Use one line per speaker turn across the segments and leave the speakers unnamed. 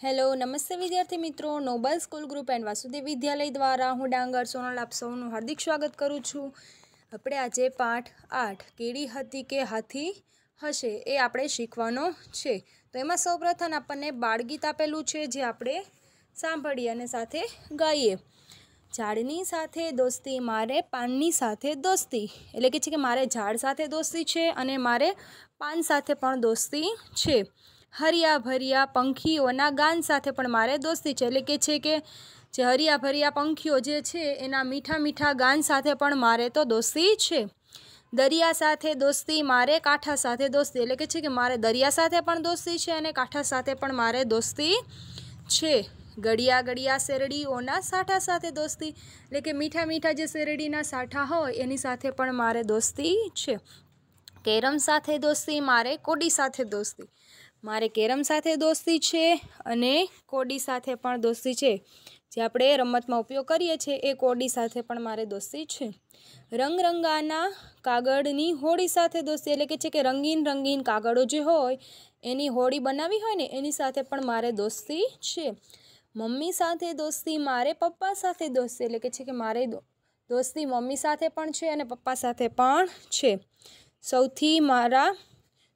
hello નમસ્તે વિદ્યાર્થી મિત્રો Nobel school group and Vasudev વિદ્યાલય દ્વારા હું ડાંગર સોનલ આપ સૌનું હાર્દિક સ્વાગત કરું છું આપણે આજે પાઠ આઠ કેડી હતી કે હાથી હશે એ આપણે શીખવાનો છે તો એમાં સૌપ્રથમ આપણને બાળગીત આપેલું છે જે આપણે સાંભળીએ અને સાથે ગાઈએ ઝાડની સાથે દોસ્તી મારે પાનની સાથે દોસ્તી એટલે કે છે કે મારે ઝાડ સાથે દોસ્તી છે અને મારે પાન સાથે પણ દોસ્તી છે હરિયા ભરિયા પંખીઓના ગાન સાથે પણ મારે દોસ્તી છે એટલે કે છે કે જે હરિયા ભરિયા પંખીઓ જે છે એના મીઠા મીઠા ગાન સાથે પણ મારે તો દોસ્તી છે દરિયા સાથે દોસ્તી મારે કાંઠા સાથે દોસ્તી એટલે કે છે કે મારે દરિયા સાથે પણ દોસ્તી છે અને કાંઠા સાથે પણ મારે દોસ્તી છે ગળિયા ગળિયા શેરડીઓના સાઠા સાથે દોસ્તી એટલે કે મીઠા મીઠા જે શેરડીના સાઠા હોય એની સાથે પણ મારે દોસ્તી છે કેરમ સાથે દોસ્તી મારે કોડી સાથે દોસ્તી મારે કેરમ સાથે દોસ્તી છે અને કોડી સાથે પણ દોસ્તી છે જે આપણે રમતમાં ઉપયોગ કરીએ છીએ એ કોડી સાથે પણ મારે દોસ્તી છે રંગરંગાના કાગળની હોળી સાથે દોસ્તી એટલે કે છે કે રંગીન રંગીન કાગળો જે હોય એની હોળી બનાવી હોય ને એની સાથે પણ મારે દોસ્તી છે મમ્મી સાથે દોસ્તી મારે પપ્પા સાથે દોસ્તી એટલે કે છે કે મારે દોસ્તી મમ્મી સાથે પણ છે અને પપ્પા સાથે પણ છે સૌથી મારા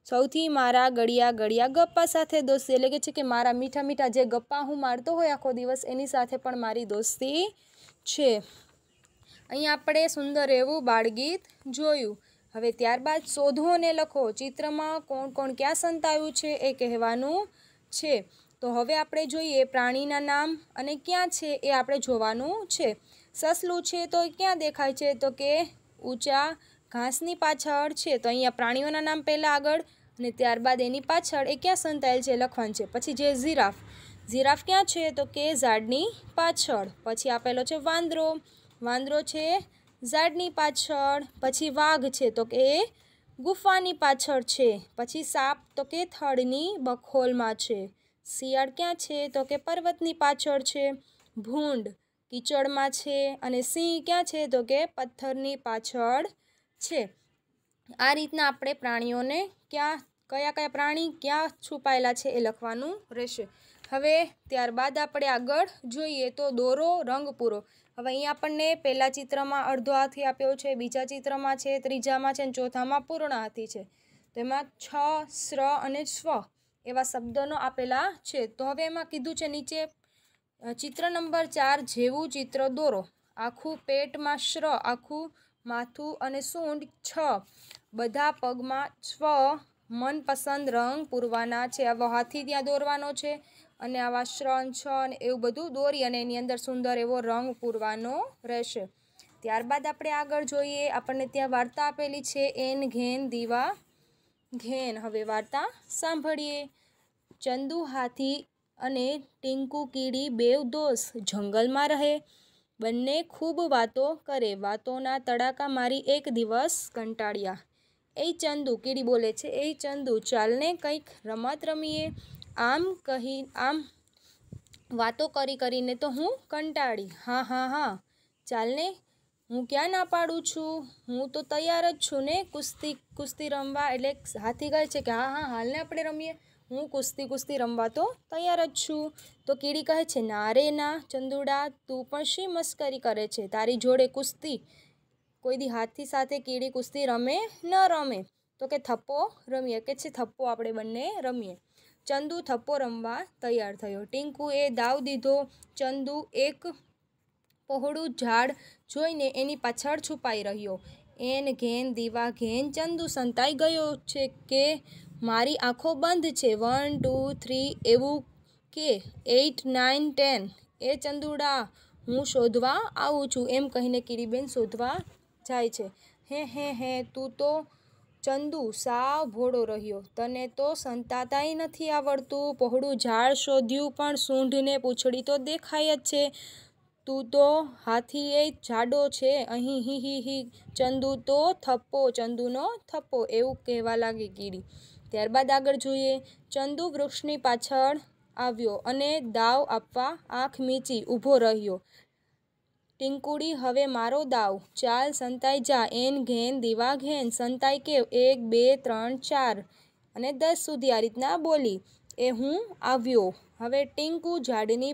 સૌથી મારા ગળિયા ગળિયા ગપ્પા સાથે દોસ્તી એટલે કે છે કે મારા મીઠા મીઠા જે ગપ્પા હું મારતો હોય આખો દિવસ એની સાથે પણ મારી દોસ્તી છે અહીં આપણે સુંદર એવું બાળગીત જોયું હવે ત્યારબાદ શોધો અને લખો ચિત્રમાં કોણ કોણ ક્યાં સંતાયું છે એ કહેવાનું છે તો હવે આપણે જોઈએ પ્રાણીના નામ અને ક્યાં છે એ આપણે જોવાનું છે સસલું છે તો ક્યાં દેખાય છે તો કે ઊંચા ઘાસની પાછળ છે તો અહીંયા પ્રાણીઓના નામ પહેલાં આગળ અને ત્યારબાદ એની પાછળ એ ક્યાં સંતાયેલ છે લખવાનું છે પછી જે જીરાફ જીરાફ ક્યાં છે તો કે ઝાડની પાછળ પછી આપેલો છે વાંદરો વાંદરો છે ઝાડની પાછળ પછી વાઘ છે તો કે એ ગુફાની પાછળ છે પછી સાપ તો કે થળની બખોલમાં છે શિયાળ ક્યાં છે તો કે પર્વતની પાછળ છે ભૂંડ કીચડમાં છે અને સિંહ ક્યાં છે તો કે પથ્થરની પાછળ છે આ રીતના આપણે પ્રાણીઓને ક્યાં કયા કયા પ્રાણી ક્યાં છુપાયેલા છે એ લખવાનું રહેશે હવે ત્યારબાદ આપણે આગળ જોઈએ તો દોરો રંગ પૂરો હવે અહીંયા આપણને પહેલાં ચિત્રમાં અડધો હાથી આપ્યો છે બીજા ચિત્રમાં છે ત્રીજામાં છે અને ચોથામાં પૂર્ણ હાથી છે તેમાં છ સ્ર અને સ્વ એવા શબ્દનો આપેલા છે તો હવે એમાં કીધું છે નીચે ચિત્ર નંબર ચાર જેવું ચિત્ર દોરો આખું પેટમાં શ્ર આખું માથું અને સૂંઢ છ બધા પગમાં સ્વ મનપસંદ રંગ પૂરવાના છે આવો હાથી ત્યાં દોરવાનો છે અને આવા શ્રણ છ અને એવું બધું દોરી અને એની અંદર સુંદર એવો રંગ પૂરવાનો રહેશે ત્યારબાદ આપણે આગળ જોઈએ આપણને ત્યાં વાર્તા આપેલી છે એન ઘેન દીવા ઘેન હવે વાર્તા સાંભળીએ ચંદુ હાથી અને ટીંકુ કીડી બેવ દોસ્ત જંગલમાં રહે બંને ખૂબ વાતો કરે વાતોના તડાકા મારી એક દિવસ કંટાળ્યા એ ચંદુ કીડી બોલે છે એ ચંદુ ચાલને કંઈક રમત રમીએ આમ કહી આમ વાતો કરી કરીને તો હું કંટાળી હા હા હા ચાલને હું ક્યાં ના પાડું છું હું તો તૈયાર જ છું ને કુસ્તી કુસ્તી રમવા એટલે હાથી કહે છે કે હા હા હાલને આપણે રમીએ હું કુસ્તી કુસ્તી રમવા તો તૈયાર જ છું તો કીડી કહે છે ના રે ના ચંદુડા તું પણ શી મસ્કરી કરે છે તારી જોડે કુસ્તી કોઈ દી હાથી સાથે કીડી કુસ્તી રમે ન રમે તો કે થપ્પો રમીએ કે છે થપ્પો આપણે બંને રમીએ ચંદુ થપ્પો રમવા તૈયાર થયો ટીંકુ એ દાવ દીધો ચંદુ એક પહોળું ઝાડ જોઈને એની પાછળ છુપાઈ રહ્યો એન ઘેન દીવા ઘેન ચંદુ સંતાઈ ગયો છે કે મારી આંખો બંધ છે વન ટુ થ્રી એવું કે એઇટ નાઇન ટેન એ ચંદુડા હું શોધવા આવું છું એમ કહીને કીરીબેન શોધવા જાય છે હે હે હે તું તો ચંદુ સાવ ભોળો રહ્યો તને તો સંતાતાય નથી આવડતું પહોળું ઝાડ શોધ્યું પણ સૂંઢને પૂંછડી તો દેખાય જ છે તું તો હાથી એ જાડો છે અહીં હી હિ હી ચંદુ તો થપ્પો ચંદુનો થપ્પો એવું કહેવા લાગી કીડી ત્યારબાદ આગળ જોઈએ ચંદુ વૃક્ષની પાછળ આવ્યો અને દાવ આપવા આંખ મીચી ઊભો રહ્યો ટીંકુડી હવે મારો દાવ ચાલ સંતાઈ જા એન ઘેન દીવા ઘેન સંતાઈ કેવ એક બે ત્રણ ચાર અને દસ સુધી આ રીતના બોલી એ હું આવ્યો હવે ટીંકુ ઝાડની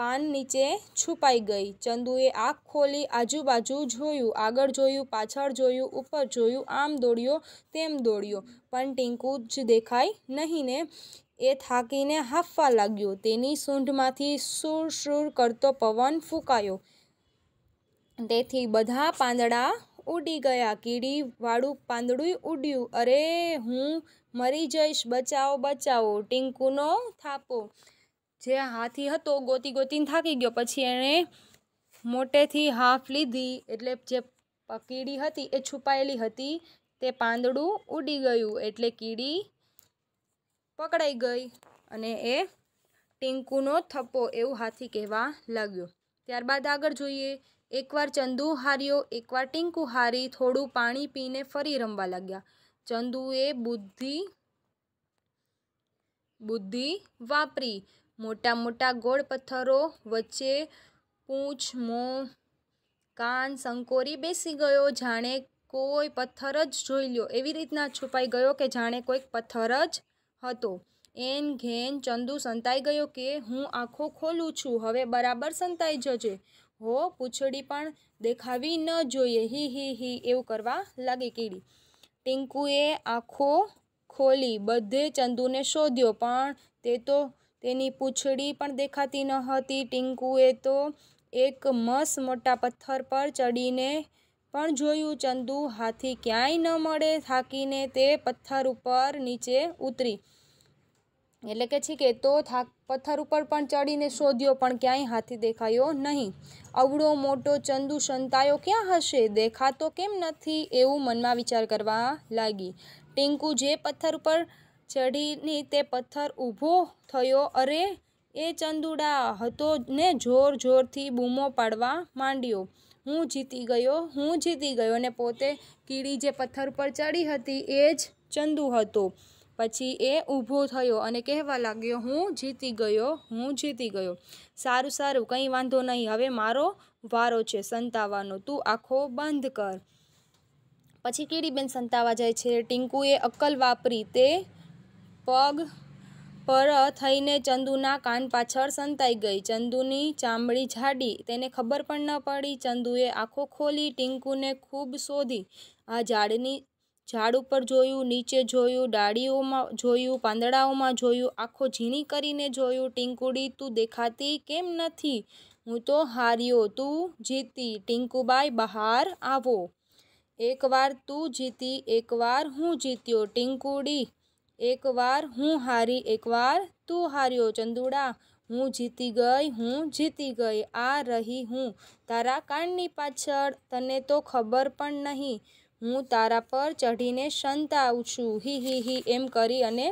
પાન નીચે છુપાઈ ગઈ ચંદુએ આંખ ખોલી આજુબાજુ જોયું આગળ જોયું પાછળ જોયું ઉપર જોયું આમ દોડ્યો તેમ દોડ્યો પણ ટીંકુ જ દેખાય નહીં ને એ થાકીને હાંફવા લાગ્યો તેની સૂંઢમાંથી સૂર સૂર કરતો પવન ફૂંકાયો તેથી બધા પાંદડા ઉડી ગયા કીડીવાળું પાંદડું ઉડ્યું અરે હું મરી જઈશ બચાવો બચાવો ટીંકુનો થાપો જે હાથી હતો ગોતી ગોતીને થાકી ગયો પછી એણે મોટેથી હાફ લીધી એટલે જે કીડી હતી એ છુપાયેલી હતી તે પાંદડું ઉડી ગયું એટલે કીડી પકડાઈ ગઈ અને એ ટીંકુનો થપ્પો એવું હાથી કહેવા લાગ્યો ત્યારબાદ આગળ જોઈએ એકવાર ચંદુ હાર્યો એકવાર ટીંકુ હારી થોડું પાણી પીને ફરી રમવા લાગ્યા ચંદુએ બુદ્ધિ બુદ્ધિ વાપરી મોટા મોટા ગોળ પથ્થરો વચ્ચે પૂંછ મોં કાન સંકોરી બેસી ગયો જાણે કોઈ પથ્થર જ જોઈ લ્યો એવી રીતના છુપાઈ ગયો કે જાણે કોઈક પથ્થર જ હતો એન ઘેન ચંદુ સંતાઈ ગયો કે હું આંખો ખોલું છું હવે બરાબર સંતાઈ જજે હો પૂંછડી પણ દેખાવી ન જોઈએ હિ હિ હિ એવું કરવા લાગી કીડી ટિંકુએ આંખો ખોલી બધે ચંદુને શોધ્યો પણ તે તો તેની પૂંછડી પણ દેખાતી ન હતી ટીંકુએ તો એક મસ મોટા પથ્થર પર ચડીને પણ જોયું ચંદુ હાથી ક્યાંય ન મળે થાકીને તે પથ્થર ઉપર નીચે ઉતરી એટલે કે છે કે તો થાક પથ્થર ઉપર પણ ચડીને શોધ્યો પણ ક્યાંય હાથી દેખાયો નહીં અવળો મોટો ચંદુ સંતાયો ક્યાં હશે દેખાતો કેમ નથી એવું મનમાં વિચાર કરવા લાગી ટીંકુ જે પથ્થર ઉપર ચડીને તે પથ્થર ઊભો થયો અરે એ ચંદુડા હતો ને જોર જોરથી બૂમો પાડવા માંડ્યો હું જીતી ગયો હું જીતી ગયો ને પોતે કીડી જે પથ્થર પર ચડી હતી એ જ ચંદુ હતો પછી એ ઊભો થયો અને કહેવા લાગ્યો હું જીતી ગયો હું જીતી ગયો સારું સારું કંઈ વાંધો નહીં હવે મારો વારો છે સંતાવાનો તું આખો બંધ કર પછી કીડીબેન સંતાવા જાય છે ટીંકુએ અક્કલ વાપરી તે પગ પર થઈને ચંદુના કાન પાછળ સંતાઈ ગઈ ચંદુની ચામડી જાડી તેને ખબર પણ ન પડી ચંદુએ આંખો ખોલી ટીંકુને ખૂબ શોધી આ ઝાડની ઝાડ ઉપર જોયું નીચે જોયું ડાળીઓમાં જોયું પાંદડાઓમાં જોયું આખો ઝીણી કરીને જોયું ટીંકુડી તું દેખાતી કેમ નથી હું તો હાર્યો તું જીતી ટીંકુબાઈ બહાર આવો એકવાર તું જીતી એકવાર હું જીત્યો ટીંકુડી એકવાર હું હારી એકવાર તું હાર્યો ચંદુડા હું જીતી ગઈ હું જીતી ગઈ આ રહી હું તારા કાનની પાછળ તને તો ખબર પણ નહીં હું તારા પર ચઢીને સંતાવું છું હી હિ હી એમ કરી અને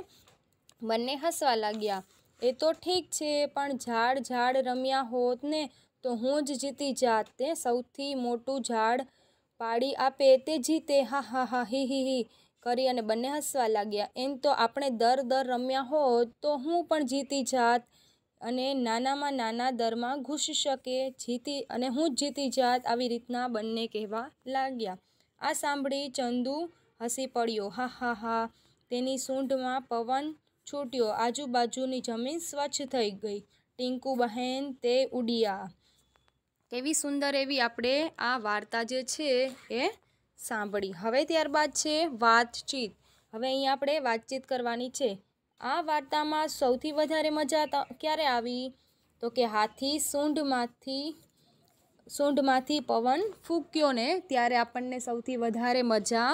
બંને હસવા લાગ્યા એ તો ઠીક છે પણ ઝાડ ઝાડ રમ્યા હોત ને તો હું જ જીતી જાત તે સૌથી મોટું ઝાડ પાડી આપે તે જીતે હા હા હા હિ હી હી કરી અને બંને હસવા લાગ્યા એમ તો આપણે દર દર રમ્યા હોત તો હું પણ જીતી જાત અને નાનામાં નાના દરમાં ઘૂસી શકે જીતી અને હું જ જીતી જાત આવી રીતના બંને કહેવા લાગ્યા આ સાંભળી ચંદુ હસી પડ્યો હા હા હા તેની સૂંઢમાં પવન છૂટ્યો આજુબાજુની જમીન સ્વચ્છ થઈ ગઈ ટીંકુ બહેન તે ઉડિયા કેવી સુંદર એવી આપણે આ વાર્તા જે છે એ સાંભળી હવે ત્યારબાદ છે વાતચીત હવે અહીં આપણે વાતચીત કરવાની છે આ વાર્તામાં સૌથી વધારે મજા ક્યારે આવી તો કે હાથી સૂંઢમાંથી સૂંઢમાંથી પવન ફૂક્યો ને ત્યારે આપણને સૌથી વધારે મજા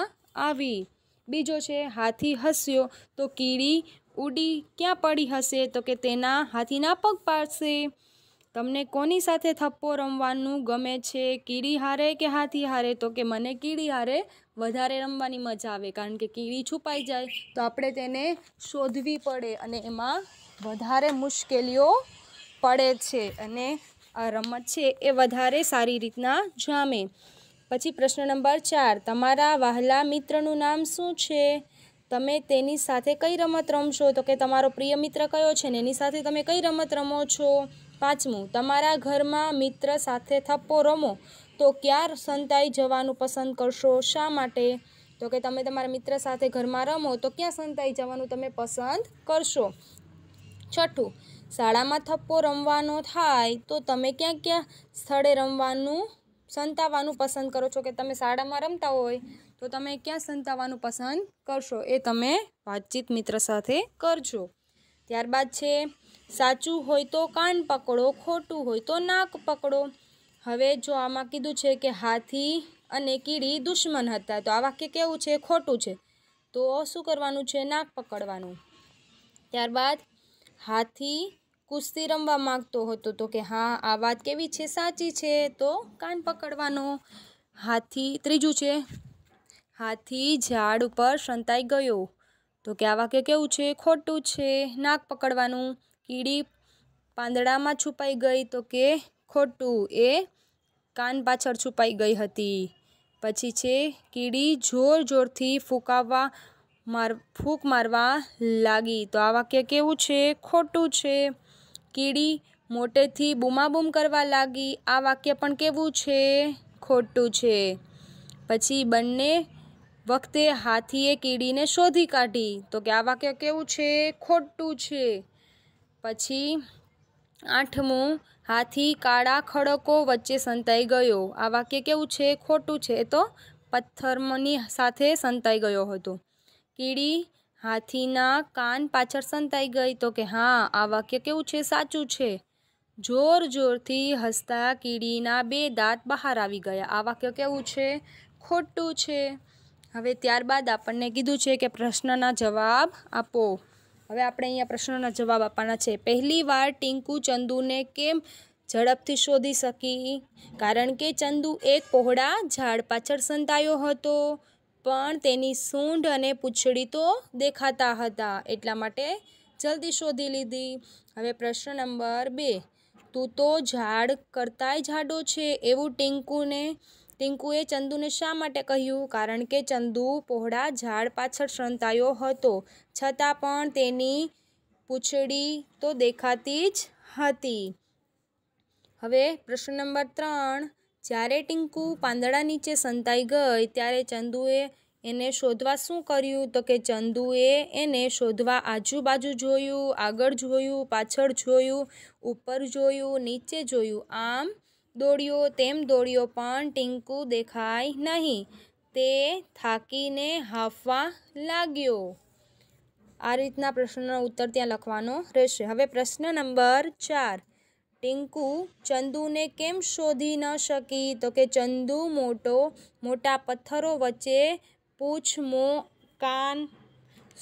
આવી બીજો છે હાથી હસ્યો તો કીડી ઉડી ક્યાં પડી હશે તો કે તેના હાથીના પગ પાડશે તમને કોની સાથે થપ્પો રમવાનું ગમે છે કીડી હારે કે હાથી હારે તો કે મને કીડી હારે વધારે રમવાની મજા આવે કારણ કે કીડી છુપાઈ જાય તો આપણે તેને શોધવી પડે અને એમાં વધારે મુશ્કેલીઓ પડે છે અને આ રમત છે એ વધારે સારી રીતના જામે પછી પ્રશ્ન નંબર ચાર તમારા વહાલા મિત્રનું નામ શું છે તમે તેની સાથે કઈ રમત રમશો તો કે તમારો પ્રિય મિત્ર કયો છે ને એની સાથે તમે કઈ રમત રમો છો પાંચમું તમારા ઘરમાં મિત્ર સાથે થપ્પો રમો તો ક્યાં સંતાઈ જવાનું પસંદ કરશો શા માટે તો કે તમે તમારા મિત્ર સાથે ઘરમાં રમો તો ક્યાં સંતાઈ જવાનું તમે પસંદ કરશો છઠ્ઠું શાળામાં થપ્પો રમવાનો થાય તો તમે ક્યાં ક્યાં સ્થળે રમવાનું સંતાવવાનું પસંદ કરો છો કે તમે શાળામાં રમતા હોય તો તમે ક્યાં સંતાવવાનું પસંદ કરશો એ તમે વાતચીત મિત્ર સાથે કરજો ત્યારબાદ છે સાચું હોય તો કાન પકડો ખોટું હોય તો નાક પકડો હવે જો આમાં કીધું છે કે હાથી અને કીડી દુશ્મન હતા તો આ વાક્ય કેવું છે ખોટું છે તો શું કરવાનું છે નાક પકડવાનું ત્યારબાદ હાથી કુસ્તી રમવા માગતો હતો તો કે હા આ વાત કેવી છે સાચી છે તો કાન પકડવાનો હાથી ત્રીજું છે હાથી ઝાડ ઉપર સંતાઈ ગયો તો કે આ વાક્ય કેવું છે ખોટું છે નાક પકડવાનું કીડી પાંદડામાં છુપાઈ ગઈ તો કે ખોટું એ કાન પાછળ છુપાઈ ગઈ હતી પછી છે કીડી જોર જોરથી ફૂંકાવવા માર ફૂંક મારવા લાગી તો આ વાક્ય કેવું છે ખોટું છે કીડી મોટેથી બૂમાબૂમ કરવા લાગી આ વાક્ય પણ કેવું છે ખોટું છે પછી બંને વખતે હાથીએ કીડીને શોધી કાઢી તો કે આ વાક્ય કેવું છે ખોટું છે પછી આઠમું હાથી કાળા ખડકો વચ્ચે સંતાઈ ગયો આ વાક્ય કેવું છે ખોટું છે તો પથ્થરની સાથે સંતાઈ ગયો હતો કીડી હાથીના કાન પાછળ સંતાઈ ગઈ તો કે હા આ વાક્ય કેવું છે સાચું છે જોર જોરથી હસતા કીડીના બે દાંત બહાર આવી ગયા આ વાક્ય કેવું છે ખોટું છે હવે ત્યારબાદ આપણને કીધું છે કે પ્રશ્નના જવાબ આપો હવે આપણે અહીંયા પ્રશ્નોના જવાબ આપવાના છે પહેલી વાર ટીંકુ ચંદુને કેમ ઝડપથી શોધી શકી કારણ કે ચંદુ એક પહોળા ઝાડ પાછળ સંતાયો હતો પણ તેની સૂંઢ અને પૂંછડી તો દેખાતા હતા એટલા માટે જલ્દી શોધી લીધી હવે પ્રશ્ન નંબર બે તું તો ઝાડ કરતાંય ઝાડો છે એવું ટીંકુને ટીંકુએ ચંદુને શા માટે કહ્યું કારણ કે ચંદુ પહોળા ઝાડ પાછળ સંતાયો હતો છતાં પણ તેની પૂંછડી તો દેખાતી જ હતી હવે પ્રશ્ન નંબર ત્રણ જ્યારે ટીંકુ પાંદડા નીચે સંતાઈ ગઈ ત્યારે ચંદુએ એને શોધવા શું કર્યું તો કે ચંદુએ એને શોધવા આજુબાજુ જોયું આગળ જોયું પાછળ જોયું ઉપર જોયું નીચે જોયું આમ દોડ્યો તેમ દોડ્યો પણ ટીંકુ દેખાય નહીં તે થાકીને હાંફવા લાગ્યો આ રીતના પ્રશ્નનો ઉત્તર ત્યાં લખવાનો રહેશે હવે પ્રશ્ન નંબર ચાર ટિંકુ ચંદુને કેમ શોધી ન શકી તો કે ચંદુ મોટો મોટા પથ્થરો વચ્ચે પૂછ મો કાન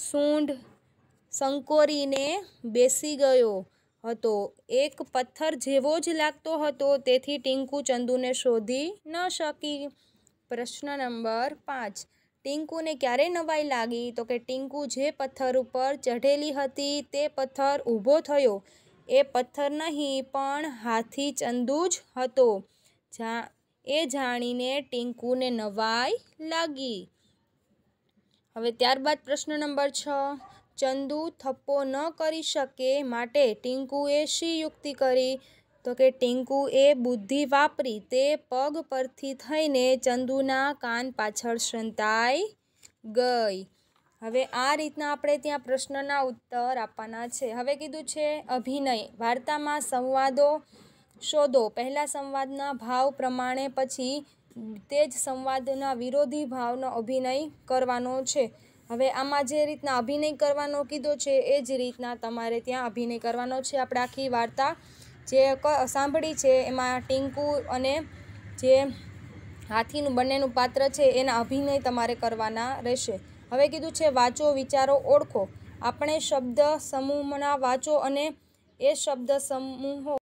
સૂંઢ સંકોરીને બેસી ગયો હતો એક પથ્થર જેવો જ લાગતો હતો તેથી ટીંકુ ચંદુને શોધી ન શકી પ્રશ્ન નંબર પાંચ ટીંકુને ક્યારે નવાઈ લાગી તો કે ટીંકુ જે પથ્થર ઉપર ચઢેલી હતી તે પથ્થર ઊભો થયો એ પથ્થર નહીં પણ હાથી ચંદુ જ હતો જા એ જાણીને ટીંકુને નવાઈ લાગી હવે ત્યારબાદ પ્રશ્ન નંબર છ ચંદુ થપ્પો ન કરી શકે માટે ટીંકુએ શી યુક્તિ કરી તો કે ટીંકુએ બુદ્ધિ વાપરી તે પગ પરથી થઈને ચંદુના કાન પાછળ સંતાઈ ગઈ હવે આ રીતના આપણે ત્યાં પ્રશ્નના ઉત્તર આપવાના છે હવે કીધું છે અભિનય વાર્તામાં સંવાદો શોધો પહેલાં સંવાદના ભાવ પ્રમાણે પછી તે જ સંવાદના વિરોધી ભાવનો અભિનય કરવાનો છે હવે આમાં જે રીતના અભિનય કરવાનો કીધો છે એ જ રીતના તમારે ત્યાં અભિનય કરવાનો છે આપણે આખી વાર્તા જે સાંભળી છે એમાં ટીંકુ અને જે હાથીનું બંનેનું પાત્ર છે એના અભિનય તમારે કરવાના રહેશે હવે કીધું છે વાંચો વિચારો ઓળખો આપણે શબ્દ સમૂહના વાંચો અને એ શબ્દ સમૂહો